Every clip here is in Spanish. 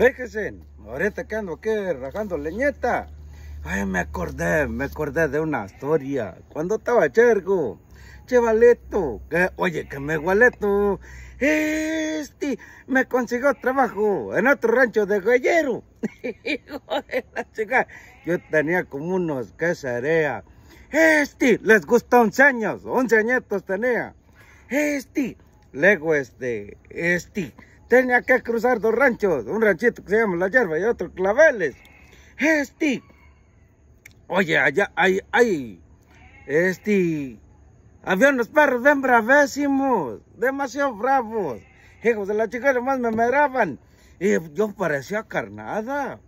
Fíjense, ahorita que ando aquí rajando leñeta. Ay, me acordé, me acordé de una historia. Cuando estaba chergo, chevaleto, oye, que me igualeto. Este me consiguió trabajo en otro rancho de gallero. Yo tenía como unos, ¿qué Este, les gusta 11 años, 11 añitos tenía. Este, luego este, este tenía que cruzar dos ranchos, un ranchito que se llama La Yerba y otro Claveles. Este, oye, allá, hay, hay, este, había unos perros bien bravísimos, demasiado bravos. Hijos de la chica nomás me meraban y yo parecía carnada.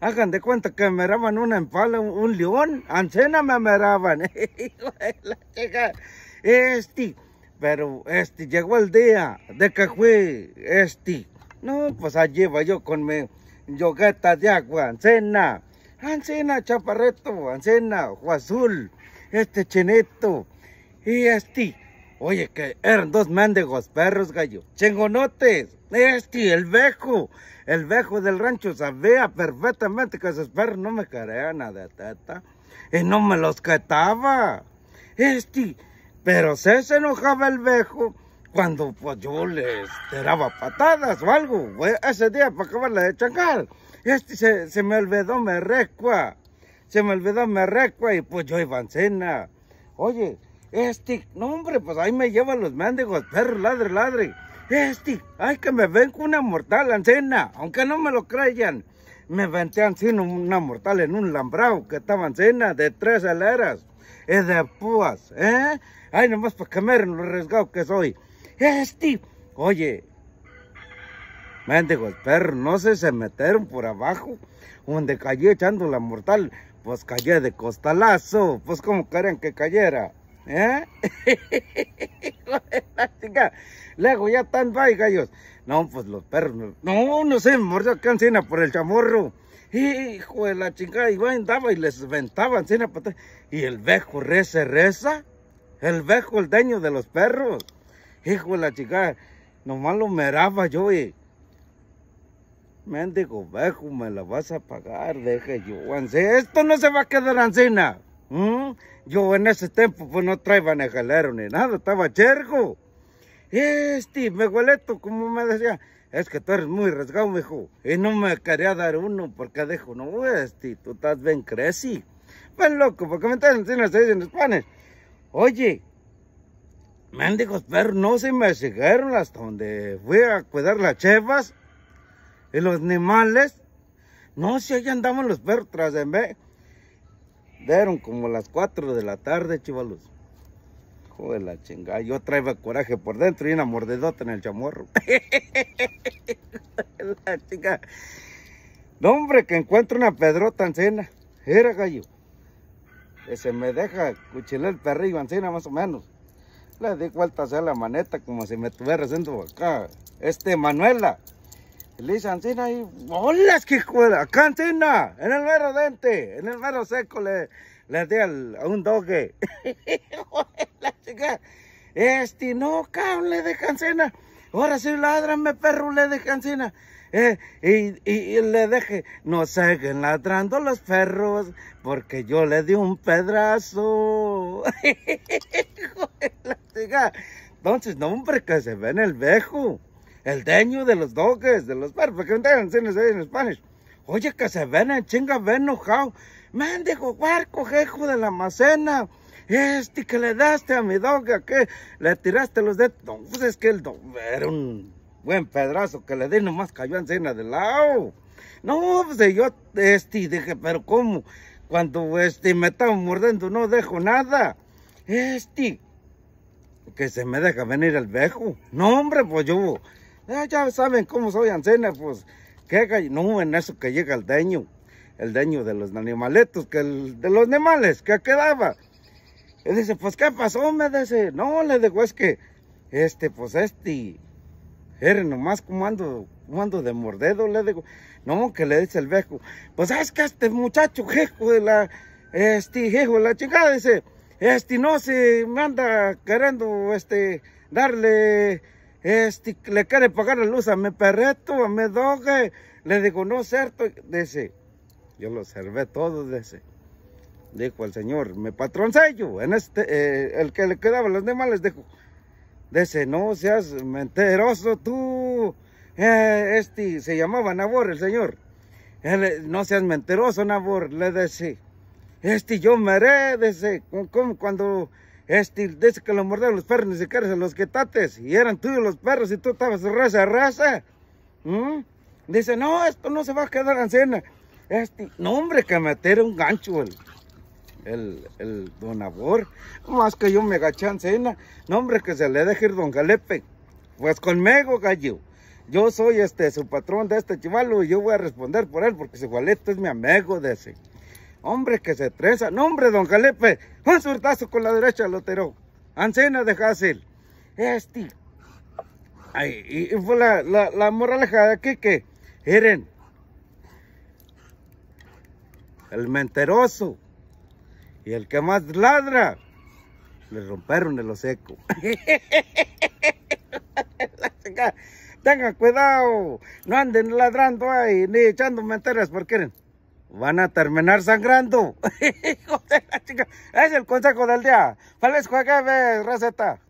Hagan de cuenta que me una empala, un, león, ancena me meraban. la chica, este, pero este, llegó el día de que fue este. No, pues allí iba yo con mi yogueta de agua, ancena. Ancena, chaparreto, ancena, ojo azul, este chinito. Y este, oye, que eran dos mendigos perros, gallo. Chingonotes. Este, el vejo, el vejo del rancho sabía perfectamente que esos perros no me querían nada. de teta. Y no me los cataba. Este, pero se, enojaba el viejo cuando pues, yo le tiraba patadas o algo. Ese día para acabarla de chancar. Este se, me olvidó me recua. Se me olvidó me recua y pues yo iba en cena. Oye, este, no hombre, pues ahí me llevan los mendigos, perro, ladre, ladre. Este, ay que me ven con una mortal en cena, aunque no me lo crean. Me en cena una mortal en un lambrao que estaba en cena de tres aleras es de púas, ¿eh? Ay, nomás para comer, lo arriesgado que soy. Este, oye, los perros, no sé, se metieron por abajo, donde cayó echando la mortal, pues cayó de costalazo, pues como querían que cayera, ¿eh? Luego ya tan vaya, gallos. No, pues los perros, no, no sé, mordió cancina por el chamorro hijo de la chingada, y andaba y les ventaban para Y el vejo reza, reza, el vejo, el dueño de los perros, hijo de la chingada, nomás lo miraba yo y... Mendigo vejo, me la vas a pagar, deje yo, esto no se va a quedar encina. ¿Mm? Yo en ese tiempo pues no traía jalero ni nada, estaba chergo. Este, me hueleto, como me decía, es que tú eres muy rasgado, mijo. Y no me quería dar uno porque dijo, no, este, tú estás bien creci. Ven loco, porque me estás enseñando en español. Oye, los perros no se me siguieron hasta donde fui a cuidar las chevas y los animales. No, si ahí andaban los perros tras de mí. Dieron como las 4 de la tarde, chivalos. O la chingada. Yo traigo coraje por dentro y una mordedota en el chamorro. la No, hombre, que encuentro una pedrota encena. Era gallo. se me deja cuchilar el perrillo encena más o menos. Le di vuelta a la maneta como si me estuviera haciendo acá. Este Manuela. Le dice y... ¡Hola, que Acá En el mero dente, en el mero seco le le di a un doge. la chica. Este, no, cable de cancina. Ahora sí, me perro, le de cancina. Eh, y, y, le deje, no siguen ladrando los perros, porque yo le di un pedrazo. Entonces, no, hombre, que se ve en el vejo. El deño de los doques de los perros, porque no en español? Oye, que se ven en chinga, ven enojado mendigo barco, jejo de la macena. Este que le daste a mi doga, que le tiraste los dedos. pues es que el don era un buen pedazo que le di, nomás cayó cena de lado. No, pues yo, este, dije, pero ¿cómo? Cuando, este, me estaba mordiendo, no dejo nada. Este, que se me deja venir el vejo. No, hombre, pues yo, ah, ya, saben cómo soy ancena, pues, que no en eso que llega el deño el dueño de los animaletos, que el, de los animales que quedaba. Y dice, pues, ¿qué pasó? Me dice, no, le digo, es que, este, pues, este, era nomás como ando, de mordedo, le digo, no, que le dice el viejo, pues, es que este muchacho, hijo de la, este, hijo de la chingada, dice, este, no se me anda queriendo, este, darle, este, le quiere pagar la luz a mi perreto, a mi doge, le digo, no, cierto, dice, yo lo servé de ese. Dijo el señor, me patroncello. En este, eh, el que le quedaba los demás les dijo, dice, no seas menteroso tú. Eh, este se llamaba Nabor, el señor. Eh, no seas menteroso, Nabor, le decía. Este yo haré, dice, como cuando este, dice que lo mordieron los perros, ni siquiera se los quetates, y eran tuyos los perros, y tú estabas raza, raza. ¿Mm? Dice, no, esto no se va a quedar en cena. Este, no, hombre, que meter un gancho el, el, el don Más que yo me agaché a Ancena. No, hombre, que se le deje ir don Galepe. Pues conmigo, gallo. Yo soy este, su patrón de este chivalo y yo voy a responder por él porque su gualeto es mi amigo de ese. Hombre, que se trenza. No, hombre, don Galepe. Un surtazo con la derecha, Lotero. Ancena de Hassel. Este. y, fue la, la, la moraleja de aquí que, miren, el menteroso y el que más ladra, le rompieron el oseco. Tengan cuidado, no anden ladrando ahí ni echando mentiras porque van a terminar sangrando. es el consejo del día. Feliz jueves, receta.